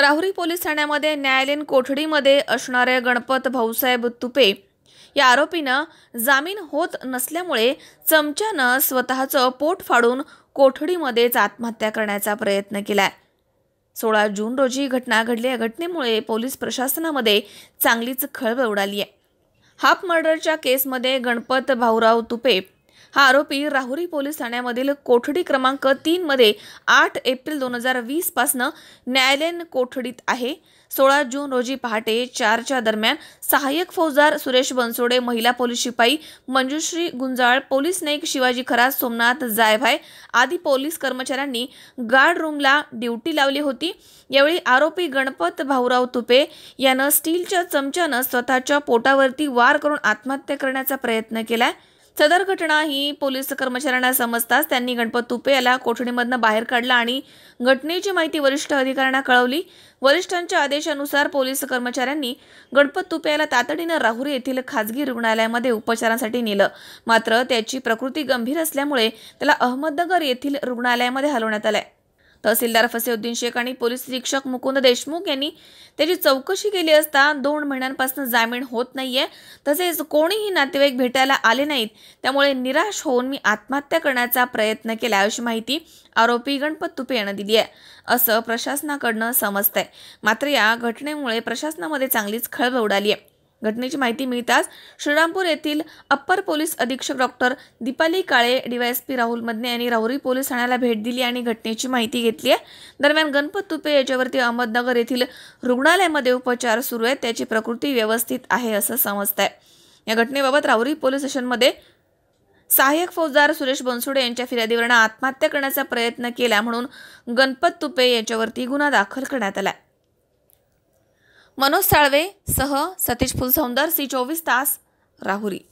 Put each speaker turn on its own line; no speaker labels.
Rahuri police ठाण्यामध्ये न्यायालयीन कोठडीमध्ये असणाऱ्या गणपत भाऊसाहेब तुपे या आरोपीनं जामीन होत नसल्यामुळे चमच्यानं स्वतःचं पोट फाडून कोठडीमध्येच आत्महत्या करण्याचा प्रयत्न केलाय सोळा जून रोजी घटना घडली या घटनेमुळे पोलीस प्रशासनामध्ये चांगलीच खळबळ उडाली आहे हाफ मर्डरच्या केसमध्ये गणपत भाऊराव तुपे हा आरोपी राहुरी पोलीस ठाण्यामधील कोठडी क्रमांक मध्ये आठ एप्रिल दोन हजार पासनं न्यायालयीन कोठडीत आहे सोळा जून रोजी पहाटे चारच्या दरम्यान सहाय्यक फौजदार सुरेश बनसोडे महिला पोलीस शिपाई मंजुश्री गुंजाळ पोलीस नाईक शिवाजी खरात सोमनाथ जायभाय आदी पोलीस कर्मचाऱ्यांनी गार्ड रूमला ड्युटी लावली होती यावेळी आरोपी गणपत भाऊराव तुपे यानं स्टीलच्या चमच्यानं स्वतःच्या पोटावरती वार करून आत्महत्या करण्याचा प्रयत्न केलाय सदर घटना ही पोलीस कर्मचाऱ्यांना समजताच त्यांनी गणपत तुपे याला कोठडीमधनं बाहेर काढला आणि घटनेची माहिती वरिष्ठ अधिकाऱ्यांना कळवली वरिष्ठांच्या आदेशानुसार पोलीस कर्मचाऱ्यांनी गणपत तुपे याला तातडीनं राहुरी येथील खाजगी रुग्णालयामध्ये उपचारांसाठी नेलं मात्र त्याची प्रकृती गंभीर असल्यामुळे त्याला अहमदनगर येथील रुग्णालयामध्ये हलवण्यात आलं तहसीलदार फसेउद्दीन शेख आणि पोलीस निरीक्षक मुकुंद देशमुख यांनी त्याची चौकशी केली असता दोन महिन्यांपासून जामीन होत नाहीये तसेच कोणीही नातेवाईक भेटायला आले नाहीत त्यामुळे निराश होऊन मी आत्महत्या करण्याचा प्रयत्न केला अशी माहिती आरोपी गणपत तुपे यांना दिली आहे असं प्रशासनाकडनं समजतंय मात्र या घटनेमुळे प्रशासनामध्ये चांगलीच खळबळ उडाली आहे घटनेची माहिती मिळताच श्रीरामपूर येथील अप्पर पोलीस अधीक्षक डॉक्टर दीपाली काळे डीवायएसपी राहुल मदने यांनी राहुरी पोलीस ठाण्याला भेट दिली आणि घटनेची माहिती घेतली आहे दरम्यान गणपत तुपे याच्यावरती अहमदनगर येथील रुग्णालयामध्ये उपचार सुरू आहेत त्याची प्रकृती व्यवस्थित आहे असं समजत आहे या घटनेबाबत राहुरी पोलीस स्टेशनमध्ये सहाय्यक फौजदार सुरेश बनसोडे यांच्या फिर्यादीवरनं आत्महत्या करण्याचा प्रयत्न केला म्हणून गणपत तुपे यांच्यावरती गुन्हा दाखल करण्यात आला मनोज साळवे सह सतीश फुलसौंदर सी चोवीस तास राहुरी